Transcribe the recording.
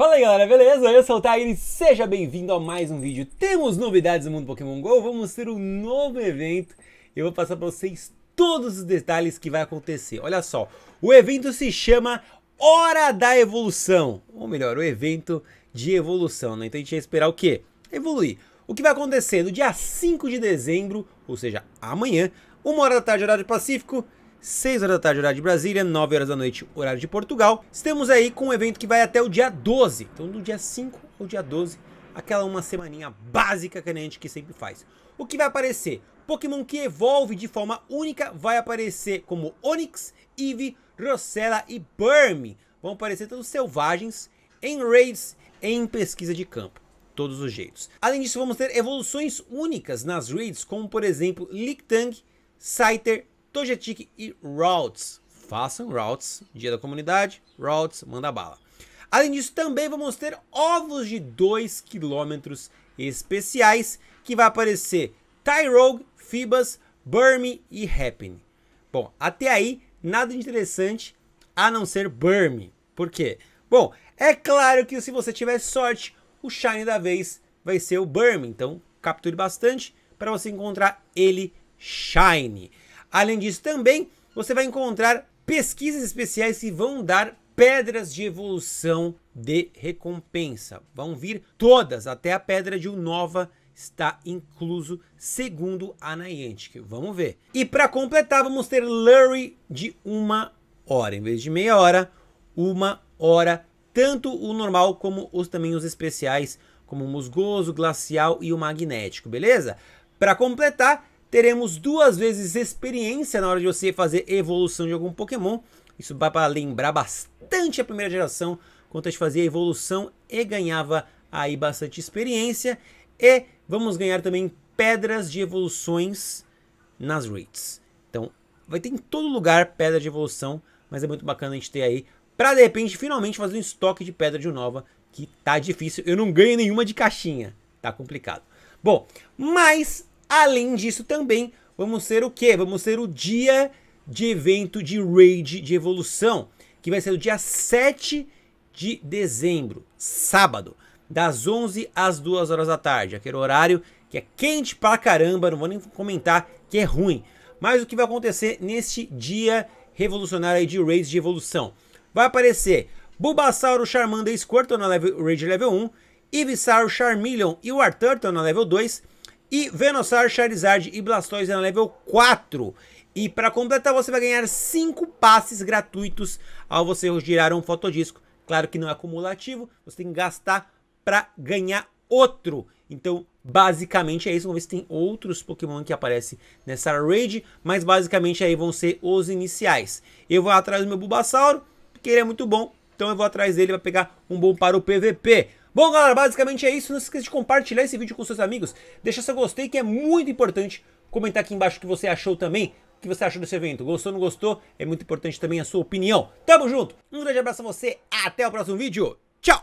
Fala aí galera, beleza? Eu sou o Tiger e seja bem-vindo a mais um vídeo. Temos novidades no mundo Pokémon GO, vamos ter um novo evento. Eu vou passar para vocês todos os detalhes que vai acontecer. Olha só, o evento se chama Hora da Evolução. Ou melhor, o evento de evolução, né? Então a gente vai esperar o quê? Evoluir. O que vai acontecer no dia 5 de dezembro, ou seja, amanhã, uma hora da tarde, horário do Pacífico, 6 horas da tarde, horário de Brasília, 9 horas da noite, horário de Portugal. Estamos aí com um evento que vai até o dia 12. Então, do dia 5 ao dia 12, aquela uma semaninha básica que a gente que sempre faz. O que vai aparecer? Pokémon que evolve de forma única vai aparecer como Onix, Eve, Rossella e Burmy. Vão aparecer todos selvagens, em raids, em pesquisa de campo todos os jeitos. Além disso, vamos ter evoluções únicas nas raids, como por exemplo Lictang, Scyther, Togetic e Routes. Façam Routes, dia da comunidade, Routes, manda bala. Além disso, também vamos ter ovos de 2 km especiais, que vai aparecer Tyrogue, Fibas, Burmy e Happiny. Bom, até aí, nada de interessante, a não ser Burmy. Por quê? Bom, é claro que se você tiver sorte, o Shine da vez vai ser o Burmy. Então, capture bastante para você encontrar ele Shine. Além disso, também você vai encontrar pesquisas especiais que vão dar pedras de evolução de recompensa. Vão vir todas, até a pedra de Nova está incluso, segundo a Niantic. Vamos ver. E para completar, vamos ter Lurry de uma hora. Em vez de meia hora, uma hora. Tanto o normal como os também os especiais, como o musgoso, glacial e o magnético, beleza? Para completar, teremos duas vezes experiência na hora de você fazer evolução de algum Pokémon. Isso vai para lembrar bastante a primeira geração, quando a gente fazia evolução e ganhava aí bastante experiência. E vamos ganhar também pedras de evoluções nas raids. Então, vai ter em todo lugar pedra de evolução, mas é muito bacana a gente ter aí para de repente finalmente fazer um estoque de pedra de nova, que tá difícil. Eu não ganho nenhuma de caixinha, tá complicado. Bom, mas Além disso também, vamos ser o que? Vamos ser o dia de evento de raid de evolução, que vai ser o dia 7 de dezembro, sábado, das 11 às 2 horas da tarde, aquele horário que é quente pra caramba, não vou nem comentar que é ruim. Mas o que vai acontecer neste dia revolucionário de raids de evolução? Vai aparecer Bulbasauro, Charmander e Squirtle na level, Raid Level 1, Ivysaur, Charmeleon e Wartortle na Level 2, e Venossauro, Charizard e Blastoise na level 4. E para completar, você vai ganhar 5 passes gratuitos ao você girar um fotodisco. Claro que não é acumulativo, você tem que gastar para ganhar outro. Então, basicamente é isso. Vamos ver se tem outros Pokémon que aparecem nessa raid. Mas basicamente aí vão ser os iniciais. Eu vou atrás do meu Bulbasauro, porque ele é muito bom. Então eu vou atrás dele para pegar um bom para o PVP. Bom, galera, basicamente é isso. Não se esqueça de compartilhar esse vídeo com seus amigos. Deixa seu gostei, que é muito importante. Comentar aqui embaixo o que você achou também. O que você achou desse evento. Gostou, não gostou? É muito importante também a sua opinião. Tamo junto. Um grande abraço a você. Até o próximo vídeo. Tchau.